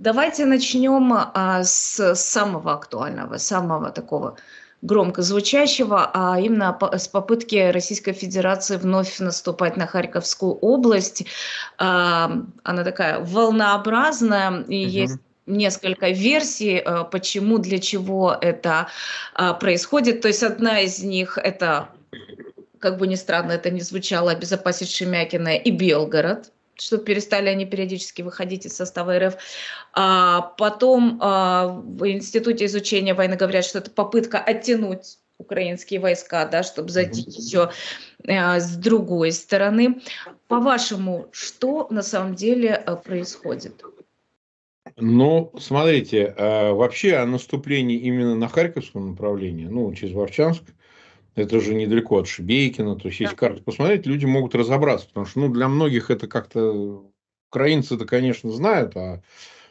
Давайте начнем а, с самого актуального, самого такого громко звучащего, а именно с попытки Российской Федерации вновь наступать на Харьковскую область. А, она такая волнообразная, и угу. есть несколько версий, а, почему, для чего это а, происходит. То есть одна из них это, как бы ни странно это не звучало, обезопасить Шемякина и Белгород что перестали они периодически выходить из состава РФ. А потом а, в Институте изучения войны говорят, что это попытка оттянуть украинские войска, да, чтобы зайти еще э, с другой стороны. По-вашему, что на самом деле э, происходит? Ну, смотрите, э, вообще о наступлении именно на Харьковском направлении, ну, через Вовчанск, это же недалеко от Шебейкина, то есть, если карты посмотреть, люди могут разобраться, потому что, ну, для многих это как-то, украинцы это, конечно, знают, а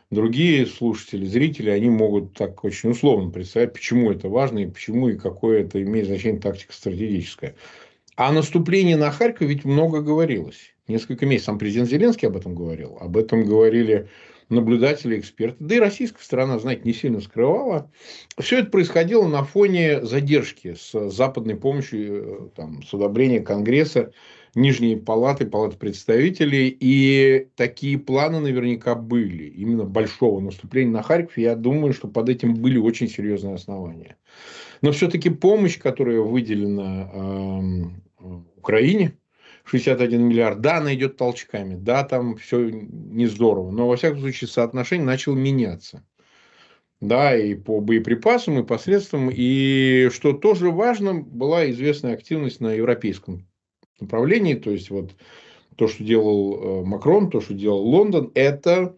другие слушатели, зрители, они могут так очень условно представить, почему это важно и почему и какое это имеет значение тактико-стратегическое. А о наступлении на Харьков ведь много говорилось. Несколько месяцев. Сам президент Зеленский об этом говорил. Об этом говорили наблюдатели, эксперты. Да и российская сторона, знаете, не сильно скрывала. Все это происходило на фоне задержки с западной помощью, э, там, с одобрения Конгресса, Нижней палаты, палаты представителей. И такие планы наверняка были. Именно большого наступления на Харьков, я думаю, что под этим были очень серьезные основания. Но все-таки помощь, которая выделена эм, э, Украине, 61 миллиард. Да, она идет толчками, да, там все не здорово, но во всяком случае соотношение начало меняться. Да, и по боеприпасам, и по средствам. И что тоже важно, была известная активность на европейском направлении. То есть, вот то, что делал э, Макрон, то, что делал Лондон, это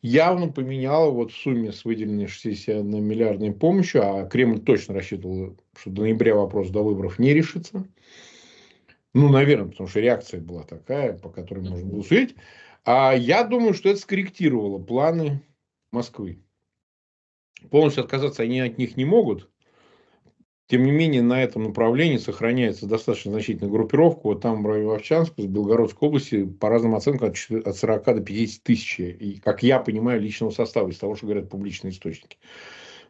явно поменяло вот в сумме с выделенной 61 миллиардной помощью, а Кремль точно рассчитывал, что до ноября вопрос до выборов не решится. Ну, наверное, потому что реакция была такая, по которой можно было судить. А я думаю, что это скорректировало планы Москвы. Полностью отказаться они от них не могут. Тем не менее, на этом направлении сохраняется достаточно значительная группировка. Вот там, в районе Вовчанска, с Белгородской области, по разным оценкам, от 40 до 50 тысяч. И, как я понимаю, личного состава, из того, что говорят публичные источники.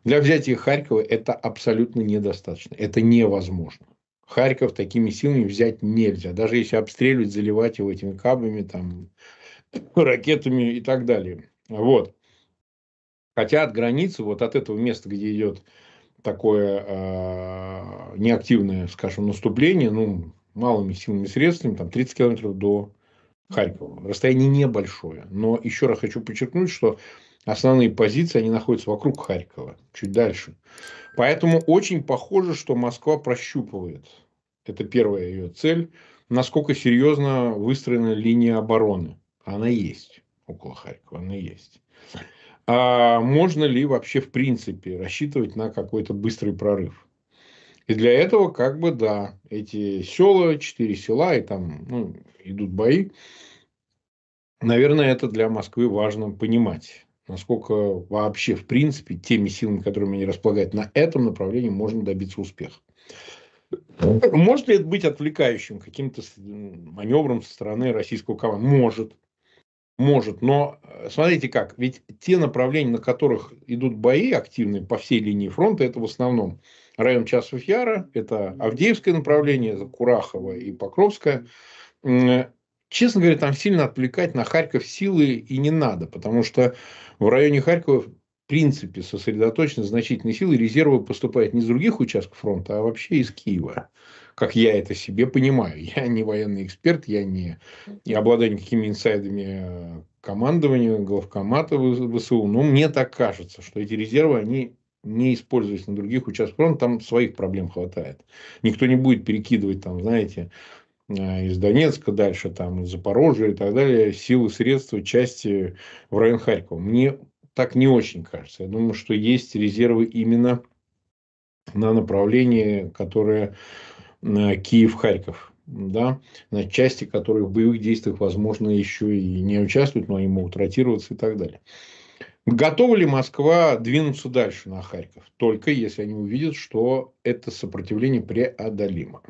Для взятия Харькова это абсолютно недостаточно. Это невозможно. Харьков такими силами взять нельзя. Даже если обстреливать, заливать его этими кабами, там, ракетами и так далее. Вот. Хотя от границы, вот от этого места, где идет такое э, неактивное, скажем, наступление, ну, малыми силами и средствами, там 30 километров до Харькова. Расстояние небольшое. Но еще раз хочу подчеркнуть, что основные позиции, они находятся вокруг Харькова, чуть дальше. Поэтому очень похоже, что Москва прощупывает. Это первая ее цель. Насколько серьезно выстроена линия обороны. Она есть около Харькова, она есть. А можно ли вообще в принципе рассчитывать на какой-то быстрый прорыв? И для этого как бы да, эти села, четыре села, и там ну, идут бои. Наверное, это для Москвы важно понимать насколько вообще, в принципе, теми силами, которыми они располагают на этом направлении, можно добиться успеха. Может ли это быть отвлекающим каким-то маневром со стороны российского команды? Может. Может, но э, смотрите как, ведь те направления, на которых идут бои активные по всей линии фронта, это в основном район Часов Яра, это Авдеевское направление, это Курахово и Покровское, э, Честно говоря, там сильно отвлекать на Харьков силы и не надо, потому что в районе Харькова в принципе сосредоточены значительные силы, резервы поступают не с других участков фронта, а вообще из Киева как я это себе понимаю. Я не военный эксперт, я не, не обладаю никакими инсайдами э, командования, главкомата ВСУ, но мне так кажется, что эти резервы, они не используются на других участках фронта, там своих проблем хватает. Никто не будет перекидывать, там, знаете, Э, из Донецка, дальше там из Запорожья и так далее, силы, средства, части в район Харькова. Мне так не очень кажется. Я думаю, что есть резервы именно на направлении, которое э, Киев-Харьков. Да? На части, которые в боевых действиях, возможно, еще и не участвуют, но они могут ротироваться и так далее. Готова ли Москва двинуться дальше на Харьков? Только если они увидят, что это сопротивление преодолимо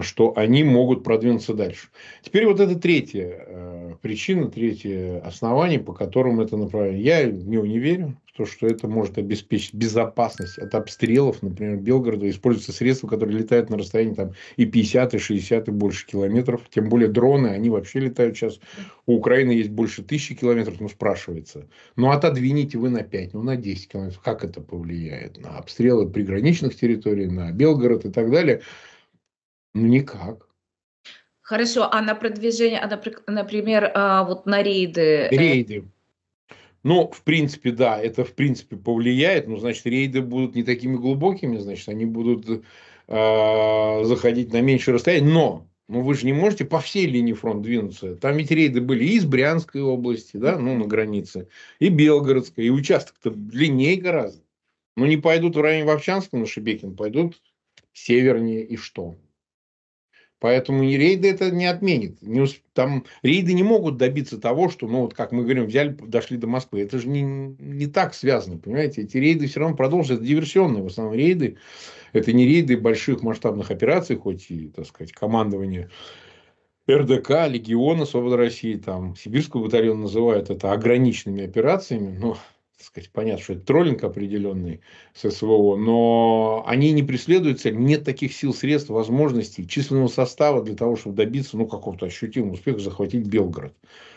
что они могут продвинуться дальше. Теперь вот это третья э, причина, третье основание, по которому это направлено. Я в него не верю, в то, что это может обеспечить безопасность от обстрелов, например, Белгорода. Используются средства, которые летают на расстоянии там, и 50, и 60, и больше километров. Тем более дроны, они вообще летают сейчас. У Украины есть больше тысячи километров, ну, спрашивается. Ну, отодвините вы на 5, ну, на 10 километров. Как это повлияет на обстрелы приграничных территорий, на Белгород и так далее? Ну, никак. Хорошо, а на продвижение, а например, а, вот на рейды? Э? Рейды. Ну, в принципе, да, это в принципе повлияет, но ну, значит рейды будут не такими глубокими, значит они будут э, заходить на меньшее расстояние, но ну, вы же не можете по всей линии фронт двинуться. Там ведь рейды были и из Брянской области, да, ну, на границе, и Белгородской, и участок-то длиннее гораздо. Но ну, не пойдут в районе Вовчанска на Шебекин, пойдут севернее и что? Поэтому и рейды это не отменит. Не усп... Там рейды не могут добиться того, что, ну, вот как мы говорим, взяли, дошли до Москвы. Это же не, не так связано, понимаете? Эти рейды все равно продолжатся. Это диверсионные в основном рейды. Это не рейды больших масштабных операций, хоть и, так сказать, командование РДК, Легиона Свободы России, там, Сибирского батальона называют это ограниченными операциями, но так сказать, понятно, что это троллинг определенный с СВО, но они не преследуют цель, нет таких сил, средств, возможностей, численного состава для того, чтобы добиться ну, какого-то ощутимого успеха, захватить Белгород.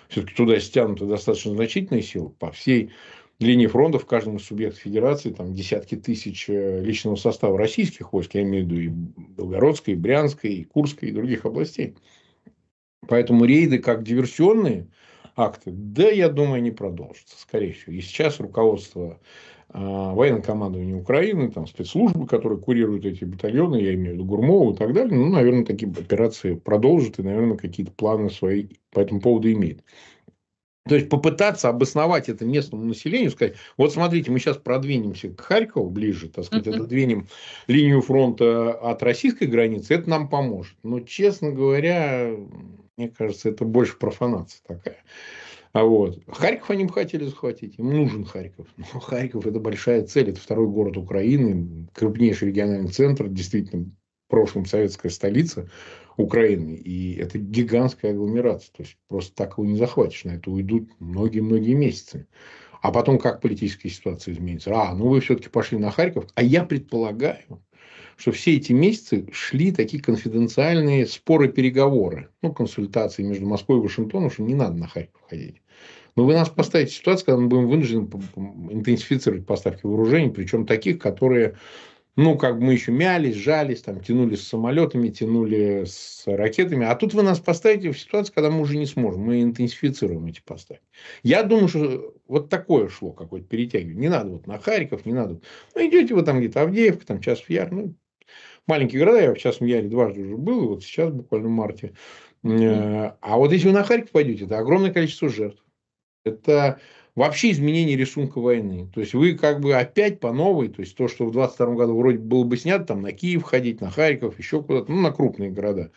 Все-таки туда стянуты достаточно значительные силы по всей линии фронта в каждом из субъектов федерации там десятки тысяч э, личного состава российских войск, я имею в виду и Белгородской, и Брянской, и Курской, и других областей. Поэтому рейды как диверсионные – акты, да, я думаю, не продолжится, скорее всего. И сейчас руководство а, военное командования Украины, там спецслужбы, которые курируют эти батальоны, я имею в виду Гурмову и так далее, ну, наверное, такие операции продолжат и, наверное, какие-то планы свои по этому поводу имеют. То есть попытаться обосновать это местному населению, сказать, вот смотрите, мы сейчас продвинемся к Харькову ближе, так сказать, отодвинем линию фронта от российской границы, это нам поможет. Но, честно говоря, мне кажется, это больше профанация такая. А вот. Харьков они бы хотели захватить, им нужен Харьков. Но Харьков это большая цель, это второй город Украины, крупнейший региональный центр, действительно, в прошлом советская столица Украины. И это гигантская агломерация, то есть просто так его не захватишь, на это уйдут многие-многие месяцы. А потом как политическая ситуация изменится? А, ну вы все-таки пошли на Харьков, а я предполагаю, что все эти месяцы шли такие конфиденциальные споры-переговоры, ну, консультации между Москвой и Вашингтоном, что не надо на Харьков ходить. Но вы нас поставите в ситуацию, когда мы будем вынуждены интенсифицировать поставки вооружений, причем таких, которые, ну, как бы мы еще мялись, жались, там, тянули с самолетами, тянули с ракетами. А тут вы нас поставите в ситуацию, когда мы уже не сможем. Мы интенсифицируем эти поставки. Я думаю, что вот такое шло какое-то перетягивание. Не надо вот на Харьков, не надо. Ну, идете вы там где-то Авдеевка, там час в Яр, ну, маленькие города, я в Частном Яре дважды уже был, и вот сейчас буквально в марте. А вот если вы на Харьков пойдете, это огромное количество жертв. Это вообще изменение рисунка войны. То есть вы как бы опять по новой, то есть то, что в 22 году вроде было бы снято, там на Киев ходить, на Харьков, еще куда-то, ну, на крупные города.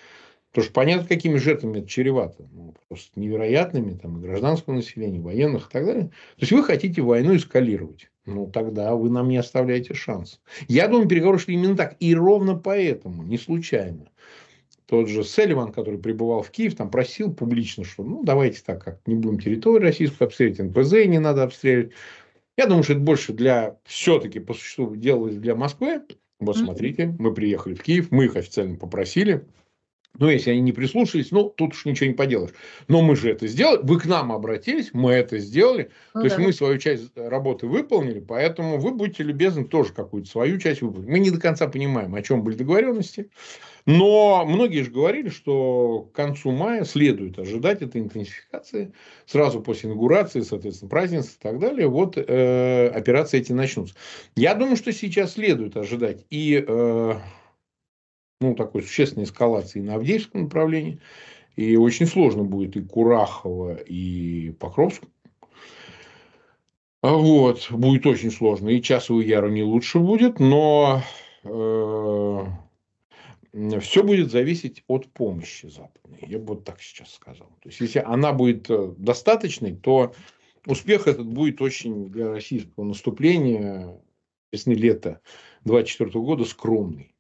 Потому что понятно, какими жертвами это чревато. Ну, просто невероятными, там, и гражданского населения, военных и так далее. То есть вы хотите войну эскалировать ну тогда вы нам не оставляете шанс. Я думаю, переговоры шли именно так. И ровно поэтому, не случайно, тот же Селиван, который прибывал в Киев, там просил публично, что ну давайте так, как не будем территорию российскую обстреливать, НПЗ не надо обстреливать. Я думаю, что это больше для, все-таки по существу делалось для Москвы. Вот смотрите, мы приехали в Киев, мы их официально попросили, ну, если они не прислушались, ну, тут уж ничего не поделаешь. Но мы же это сделали, вы к нам обратились, мы это сделали. Ну, то да. есть мы свою часть работы выполнили, поэтому вы будете любезны тоже какую-то свою часть выполнить. Мы не до конца понимаем, о чем были договоренности. Но многие же говорили, что к концу мая следует ожидать этой интенсификации. Сразу после инаугурации, соответственно, праздниц и так далее, вот э, операции эти начнутся. Я думаю, что сейчас следует ожидать и э, ну, такой существенной эскалации на Авдеевском направлении. И очень сложно будет и Курахова и Покровск. Вот, будет очень сложно. И Часовую Яру не лучше будет, но э, все будет зависеть от помощи западной. Я бы вот так сейчас сказал. То есть, если она будет э, достаточной, то успех этот будет очень для российского наступления весны-лета 2024 года скромный.